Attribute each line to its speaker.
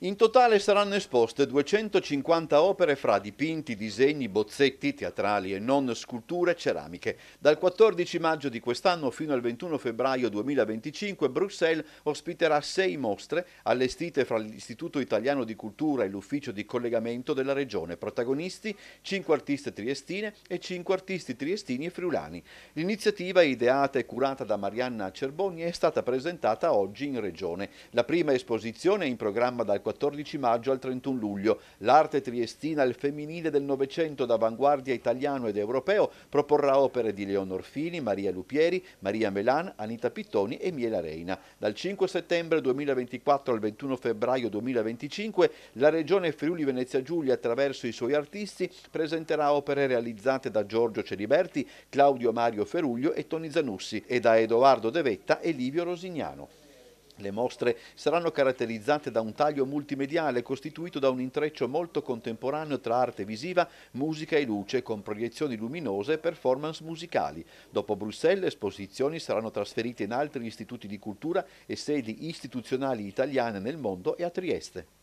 Speaker 1: In totale saranno esposte 250 opere fra dipinti, disegni, bozzetti, teatrali e non sculture ceramiche. Dal 14 maggio di quest'anno fino al 21 febbraio 2025 Bruxelles ospiterà sei mostre allestite fra l'Istituto Italiano di Cultura e l'Ufficio di Collegamento della Regione, protagonisti 5 artiste triestine e 5 artisti triestini e friulani. L'iniziativa ideata e curata da Marianna Cerboni è stata presentata oggi in Regione. La prima esposizione è in programma dal 14 maggio al 31 luglio. L'arte triestina il femminile del Novecento d'avanguardia italiano ed europeo proporrà opere di Leon Orfini, Maria Lupieri, Maria Melan, Anita Pittoni e Miela Reina. Dal 5 settembre 2024 al 21 febbraio 2025 la Regione Friuli Venezia Giulia attraverso i suoi artisti presenterà opere realizzate da Giorgio Celiberti, Claudio Mario Feruglio e Toni Zanussi e da Edoardo De Vetta e Livio Rosignano. Le mostre saranno caratterizzate da un taglio multimediale costituito da un intreccio molto contemporaneo tra arte visiva, musica e luce con proiezioni luminose e performance musicali. Dopo Bruxelles le esposizioni saranno trasferite in altri istituti di cultura e sedi istituzionali italiane nel mondo e a Trieste.